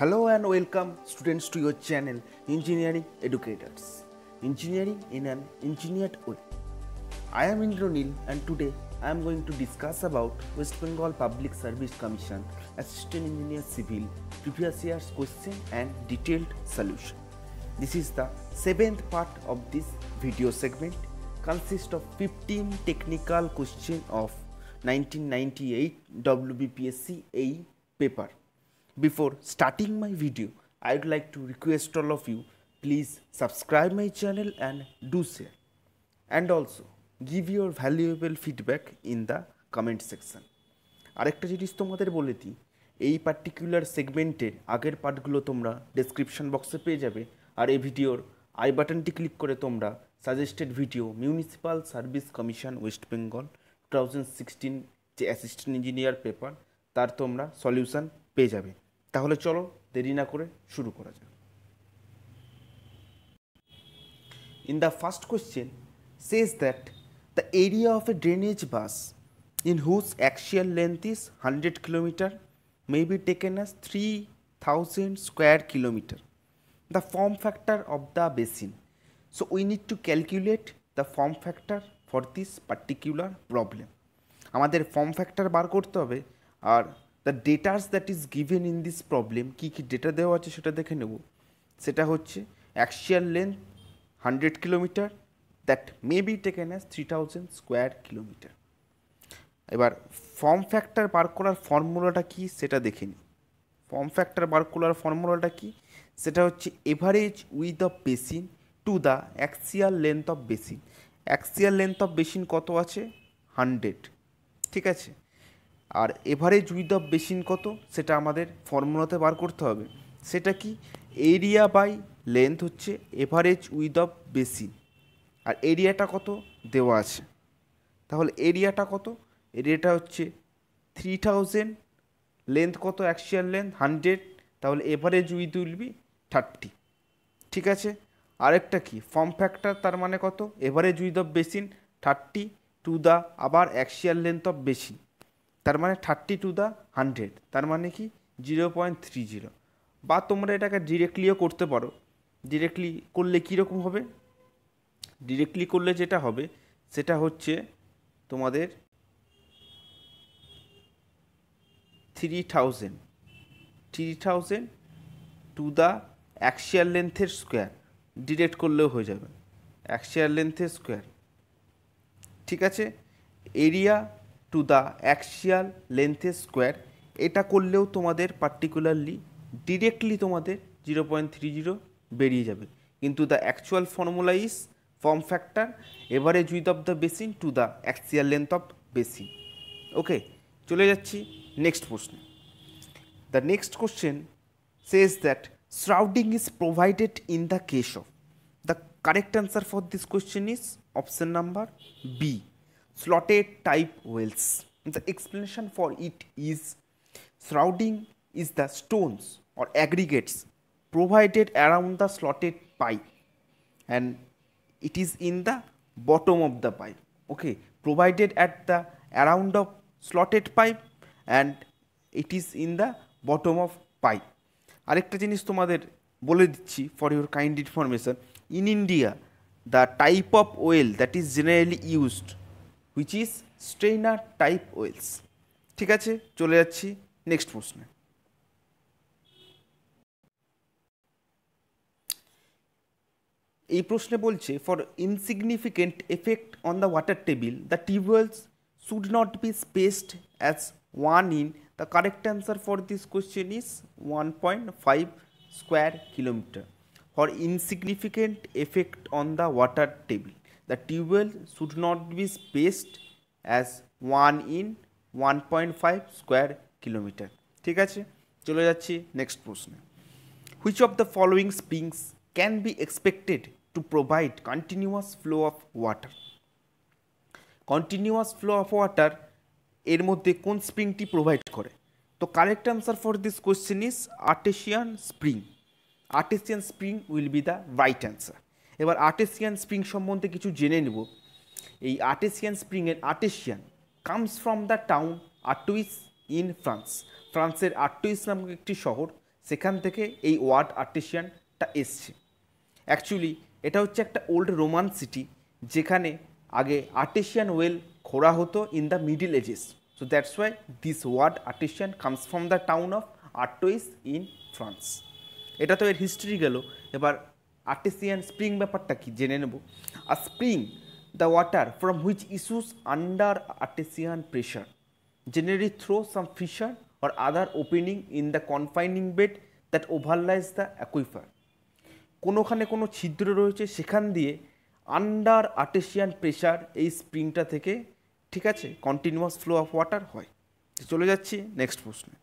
Hello and welcome students to your channel engineering educators engineering in an engineered way I am Indranil and today I am going to discuss about West Bengal Public Service Commission Assistant Engineer Civil previous year's question and detailed solution. This is the seventh part of this video segment consists of 15 technical question of 1998 WBPSC A paper. Before starting my video, I would like to request all of you please subscribe my channel and do share and also give your valuable feedback in the comment section. আরেকটা জিনিস তোমাদের বলে দিই এই particular সেগমেন্টের আগের পার্টগুলো তোমরা ডেসক্রিপশন বক্সে পেয়ে যাবে আর এই ভিডিওর আই বাটনটি ক্লিক করে তোমরা suggested video municipal service commission West Bengal two thousand sixteen যে অ্যাসিস্ট্যান্ট ইঞ্জিনিয়ার পেপার তার তোমরা সলিউশন পেয়ে যাবে তাহলে চলো দেরি না করে শুরু করা যাক in the first question says that the area of a drainage basin whose axial length is hundred kilometre may be taken as three thousand square kilometre the form factor of the basin so we need to calculate the form factor for this particular problem আমাদের form factor বার করতে হবে আর the datas that is given in this problem কী কী data দেওয়া আছে সেটা দেখে নেব সেটা হচ্ছে axial length hundred kilometre that may be taken as three thousand square kilometre এবার ফর্ম ফ্যাক্টর বার করার ফর্মুলাটা কী সেটা দেখে নিই ফর্ম ফ্যাক্টর বার করার ফর্মুলাটা কী সেটা হচ্ছে average width of basin to the axial length of basin axial length of basin কত আছে হান্ড্রেড ঠিক আছে আর এভারেজ উইথ অফ বেসিন কত সেটা আমাদের ফর্মুলাতে বার করতে হবে সেটা কি এরিয়া বাই লেন্থ হচ্ছে এভারেজ উইথ অফ বেসিন আর এরিয়াটা কত দেওয়া আছে তাহলে এরিয়াটা কত এরিয়াটা হচ্ছে থ্রি থাউজেন্ড লেন্থ কত অ্যাকচুয়াল লেন্থ হান্ড্রেড তাহলে average width will be thirty ঠিক আছে আরেকটা কি ফর্ম ফ্যাক্টর তার মানে কত average width of basin thirty to the আবার অ্যাকচুয়াল লেন্থ অফ বেসিন তার মানে থার্টি টু দ্য হান্ড্রেড তার মানে কি জিরো পয়েন্ট থ্রি জিরো বা তোমরা এটাকে ডিরেক্টলিও করতে পারো ডিরেক্টলি করলে কীরকম হবে ডিরেক্টলি করলে যেটা হবে সেটা হচ্ছে তোমাদের three thousand three thousand to the axial লেন্থের স্কোয়ার ডিরেক্ট করলেও হয়ে যাবে অ্যাকশিয়ার লেন্থের স্কোয়ার ঠিক আছে এরিয়া টু দ্য অ্যাক্সিয়াল লেন্থের স্কোয়ার এটা করলেও তোমাদের পার্টিকুলারলি ডিরেক্টলি তোমাদের জিরো পয়েন্ট থ্রি জিরো বেরিয়ে যাবে কিন্তু the actual formula is form factor average width of the basin to the axial length of basin okay চলে যাচ্ছি নেক্সট প্রশ্নে the next question says that shrouding is provided in the case of the correct answer for this question is option number B slotted type wells. The explanation for it is shrouding is the stones or aggregates provided around the slotted pipe and it is in the bottom of the pipe okay provided at the around of slotted pipe and it is in the bottom of pipe আরেকটা জিনিস তোমাদের বলে দিচ্ছি for your kind information in India the type of well that is generally used which is strainer type wells ঠিক আছে চলে যাচ্ছি next প্রশ্নে এই প্রশ্নে বলছে for insignificant effect on the water table the tubewells should not be spaced as one in the correct answer for this question is one point five square kilometre for insignificant effect on the water table the tubule should not be spaced as 1 in 1.5 square kilometer ঠিক আছে চলে যাচ্ছি next প্রশ্নে which of the following springs can be expected to provide continuous flow of water continuous flow of water এর মধ্যে কোন স্প্রিংটি provide করে তো correct answer for this question is artesian spring artesian spring will be the right answer এবার artesian spring সম্বন্ধে কিছু জেনে নেব এই আর্টেসিয়ান স্প্রিংয়ের artesian comes from the town Artois in France ফ্রান্সের আর্টুইস নামক একটি শহর সেখান থেকে এই ওয়ার্ড আর্টেসিয়ানটা এসছে অ্যাকচুয়ালি এটা হচ্ছে একটা ওল্ড রোমান সিটি যেখানে আগে আর্টেসিয়ান ওয়েল খোঁড়া হতো in the middle ages so that's why this word artesian comes from the town of Artois in France এটা তো এর হিস্ট্রি গেল এবার আর্টিসিয়ান স্প্রিং ব্যাপারটা কি জেনে নেব আর spring the water from which issues under artesian pressure generally through some fissure or other opening in the confining bed that overlies the aquifer কোনোখানে কোনো ছিদ্র রয়েছে সেখান দিয়ে আন্ডার আর্টিসিয়ান প্রেশার এই স্প্রিংটা থেকে ঠিক আছে কন্টিনিউয়াস ফ্লো অফ ওয়াটার হয় চলে যাচ্ছি নেক্সট প্রশ্নে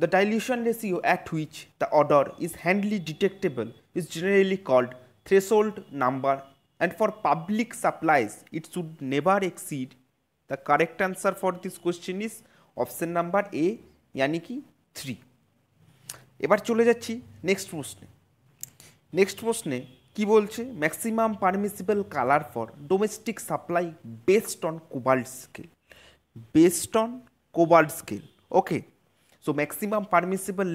The dilution ratio at which the odor is handily detectable is generally called threshold number and for public supplies it should never exceed. The correct answer for this question is option number A यानी कि three এবার চলে যাচ্ছি next প্রশ্নে next প্রশ্নে কি বলছে maximum permissible colour for domestic supply based on cobalt scale based on cobalt scale okay so maximum permissible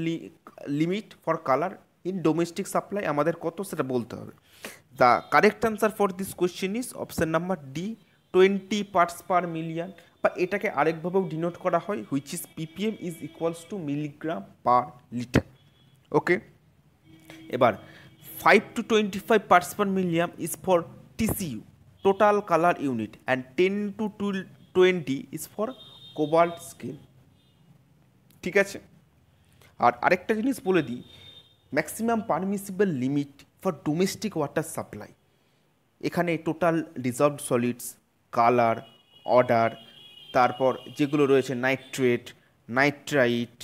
limit for colour in domestic supply আমাদের কত সেটা বলতে হবে the correct answer for this question is option number D twenty parts per million বা এটাকে আরেকভাবেও denote করা হয় which is ppm is equals to milligram per litre okay এবার five to twenty five parts per মিলিয়াম is for TCU total colour unit and ten to to twenty is for cobalt scale ঠিক আছে আর আরেকটা জিনিস বলে দিই maximum permissible limit for domestic water supply এখানে total dissolved solids colour order তারপর যেগুলো রয়েছে নাইট্রেট নাইট্রাইট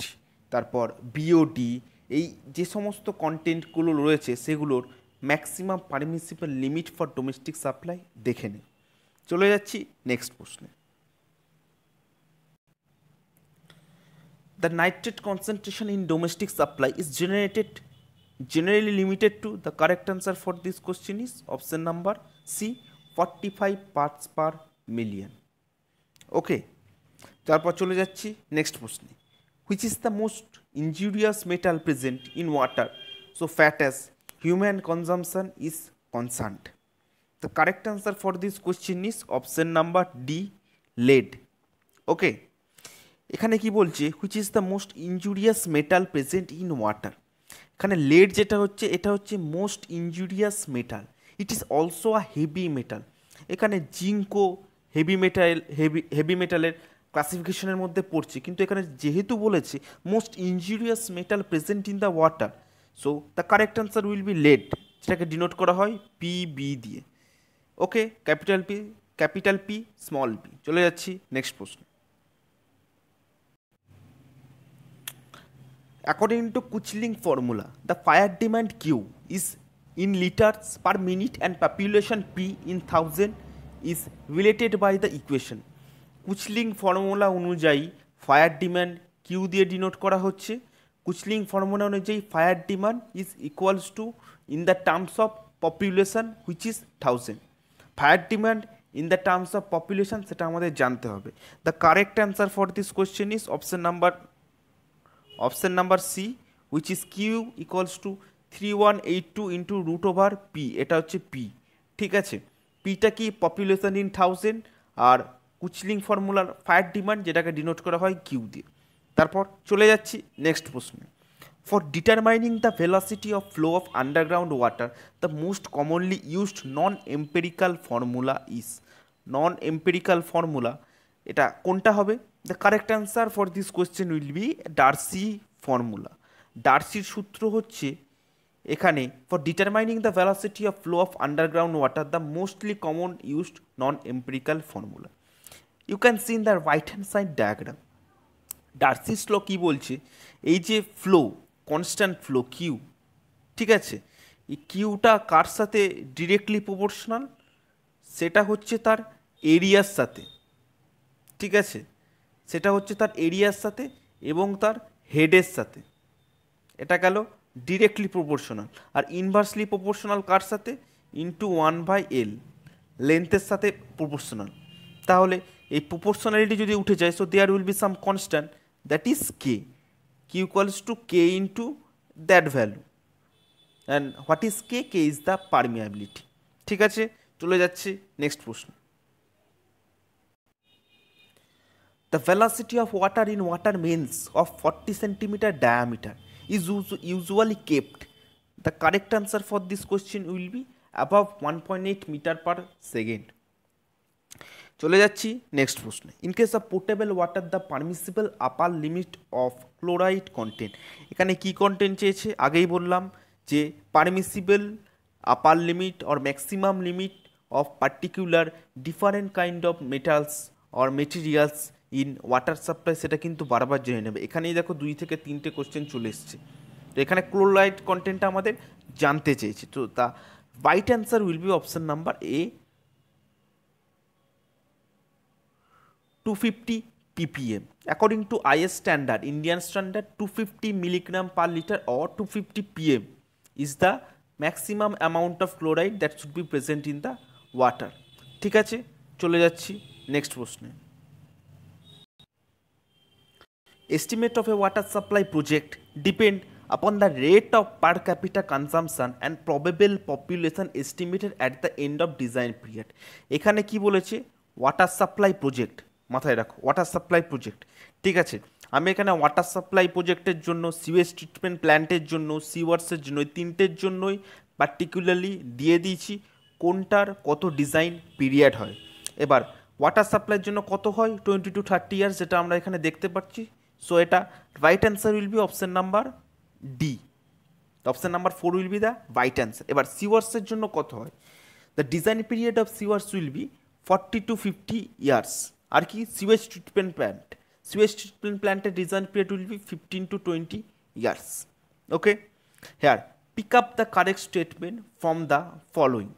তারপর বিওডি এই যে সমস্ত কন্টেন্টগুলো রয়েছে সেগুলোর maximum permissible limit for domestic supply দেখে নিন চলে যাচ্ছি নেক্সট প্রশ্নে the nitrate concentration in domestic supply is generally limited to the correct answer for this question is option number c 45 parts per million okay tarpor chole jacchi next question which is the most injurious metal present in water so fat as human consumption is concerned the correct answer for this question is option number d lead okay এখানে কি বলছে which is the most injurious metal present in water এখানে lead যেটা হচ্ছে এটা হচ্ছে most injurious metal it is also a heavy metal এখানে জিঙ্কো হেভি মেটাল হেভি হেভি মেটালের ক্লাসিফিকেশনের মধ্যে পড়ছে কিন্তু এখানে যেহেতু বলেছে most injurious metal present in the water so the correct answer will be lead সেটাকে ডিনোট করা হয় পি বি দিয়ে okay capital P capital P small P চলে যাচ্ছি নেক্সট প্রশ্ন according to Kuchling formula the fire demand Q is in litres per minute and population P in thousand is related by the equation Kuchling formula অনুযায়ী fire demand Q দিয়ে denote করা হচ্ছে Kuchling formula অনুযায়ী fire demand is equals to in the terms of population which is thousand fire demand in the terms of population সেটা আমাদের জানতে হবে the correct answer for this question is option number option number C which is Q equals to three one eight two into root over P এটা হচ্ছে P ঠিক আছে পিটা কি পপুলেশন ইন থাউজেন্ড আর কুচলিং ফর্মুলার ফায়ার ডিমান্ড যেটাকে denote করা হয় কিউ দিয়ে তারপর চলে যাচ্ছি নেক্সট প্রশ্নে for determining the velocity of flow of underground water the most commonly used non empirical formula is non empirical formula এটা কোনটা হবে the correct answer for this question will be Darcy formula ডার্সির সূত্র হচ্ছে এখানে for determining the velocity of flow of underground water the mostly common used non empirical formula you can seen the right hand side diagram Darcy's slow কী বলছে এই যে flow constant flow Q ঠিক আছে এই কিউটা কার সাথে ডিরেক্টলি প্রপোর্শনাল সেটা হচ্ছে তার এরিয়ার সাথে ঠিক আছে সেটা হচ্ছে তার এরিয়ার সাথে এবং তার হেডের সাথে এটা গেল ডিরেক্টলি প্রপোর্শনাল আর ইনভার্সলি প্রপোর্শনাল কার সাথে ইনটু ওয়ান বাই এল লেন্থের সাথে প্রপোর্শনাল তাহলে এই প্রপোর্শনালিটি যদি উঠে যায় so there will be some constant that is K Q equals to K into that value and what is K K is the permeability ঠিক আছে চলে যাচ্ছি নেক্সট প্রশ্ন The velocity of water in water mains of 40 cm diameter is usually kept. The correct answer for this question will be above 1.8 meter per second. চলে যাচ্ছি next প্রশ্নে in case of portable water the permissible upper limit of chloride content এখানে কি content চেয়েছে আগেই বললাম যে permissible upper limit or maximum limit of particular different kind of metals or materials in water supply সেটা কিন্তু বারবার জেনে নেবে এখানেই দেখো দুই থেকে তিনটে কোশ্চেন চলে এসছে তো এখানে ক্লোরাইড কন্টেন্ট আমাদের জানতে চেয়েছে তো তা right answer will be option number A two fifty PPM according to I S standard Indian standard two fifty milligram per litre uh two fifty PM is the maximum amount of chloride that should be present in the water ঠিক আছে চলে যাচ্ছি next প্রশ্নে estimate of a water supply project depend upon the rate of per capita consumption and probable population estimated at the end of design period এখানে কি বলেছে water supply project মাথায় রাখো ওয়াটার সাপ্লাই প্রজেক্ট ঠিক আছে আমি এখানে ওয়াটার সাপ্লাই প্রজেক্টের জন্য সিওয়েজ ট্রিটমেন্ট প্ল্যান্টের জন্য সিওয়ার্সের জন্য এই তিনটের জন্যই পার্টিকুলারলি দিয়ে দিয়েছি কোনটার কত ডিজাইন পিরিয়ড হয় এবার ওয়াটার সাপ্লাইয়ের জন্য কত হয় টোয়েন্টি টু থার্টি ইয়ার্স যেটা আমরা এখানে দেখতে পাচ্ছি So, eta right answer will be option number D. The option number 4 will be the right answer. এবার sewers এর জন্য কত হয়? The design period of sewers will be 40 to 50 years. আর কি sewage treatment plant. Sewage treatment plant এর design period will be 15 to 20 years. Okay? Here, pick up the correct statement from the following.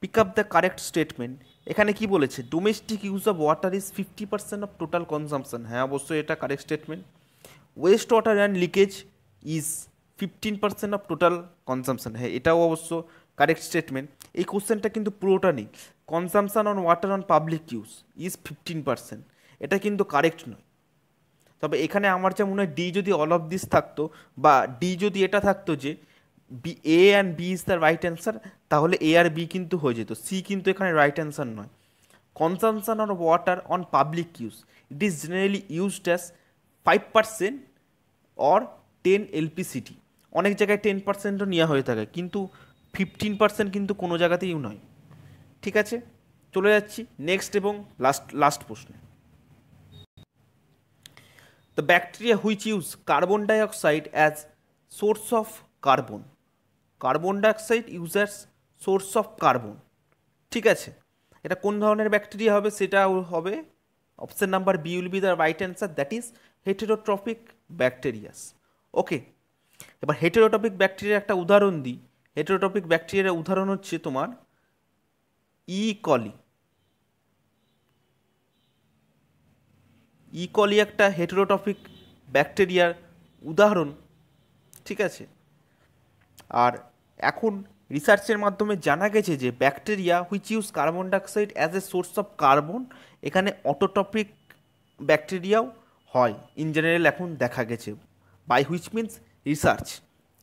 Pick up the correct statement এখানে কি বলেছে domestic use of water is fifty percent of total consumption হ্যাঁ অবশ্যই এটা correct statement waste water and leakage is fifteen percent of total consumption হ্যাঁ এটাও অবশ্য correct statement এই কোশ্চেনটা কিন্তু পুরোটা নেই consumption on water on public use is fifteen percent এটা কিন্তু কারেক্ট নয় তবে এখানে আমার যা মনে হয় ডি যদি অল অফ দিস থাকতো বা ডি যদি এটা থাকতো যে B A and B is the right answer তাহলে এ আর বি কিন্তু হয়ে যেত সি কিন্তু এখানে রাইট অ্যান্সার নয় consumption of water on public use it is generally used as five percent or ten LPCD অনেক জায়গায় টেন পার্সেন্টও নেওয়া হয়ে থাকে কিন্তু ফিফটিন পার্সেন্ট কিন্তু কোনো জায়গাতেই নয় ঠিক আছে চলে যাচ্ছি নেক্সট এবং লাস্ট লাস্ট প্রশ্নে the bacteria which use carbon dioxide as source of carbon carbon dioxide users source of carbon ঠিক আছে এটা কোন ধরনের ব্যাকটেরিয়া হবে সেটা হবে option number B will be the right answer that is heterotrophic bacterias okay এবার হেটেরোটপিক ব্যাকটেরিয়ার একটা উদাহরণ দিই হেটেরোটপিক ব্যাকটেরিয়ার উদাহরণ হচ্ছে তোমার ইকলি ইকলি একটা হেটেরোটপিক ব্যাকটেরিয়ার উদাহরণ ঠিক আছে আর এখন রিসার্চের মাধ্যমে জানা গেছে যে bacteria which use carbon dioxide as a source of carbon এখানে অটোটপিক ব্যাকটেরিয়াও হয় ইন জেনারেল এখন দেখা গেছে বাই হুইচ মিনস রিসার্চ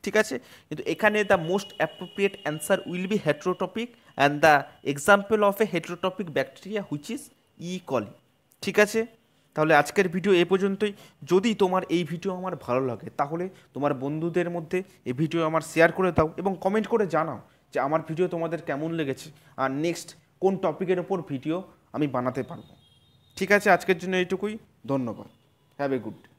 ঠিক আছে কিন্তু এখানে the most appropriate answer will be heterotrophic and the example of a heterotrophic bacteria which is E coli ঠিক আছে তাহলে আজকের ভিডিও এ পর্যন্তই যদি তোমার এই ভিডিও আমার ভালো লাগে তাহলে তোমার বন্ধুদের মধ্যে এই ভিডিও আমার শেয়ার করে দাও এবং কমেন্ট করে জানাও যে আমার ভিডিও তোমাদের কেমন লেগেছে আর নেক্সট কোন টপিকের ওপর ভিডিও আমি বানাতে পারবো ঠিক আছে আজকের জন্য এইটুকুই ধন্যবাদ হ্যাভ এ গুড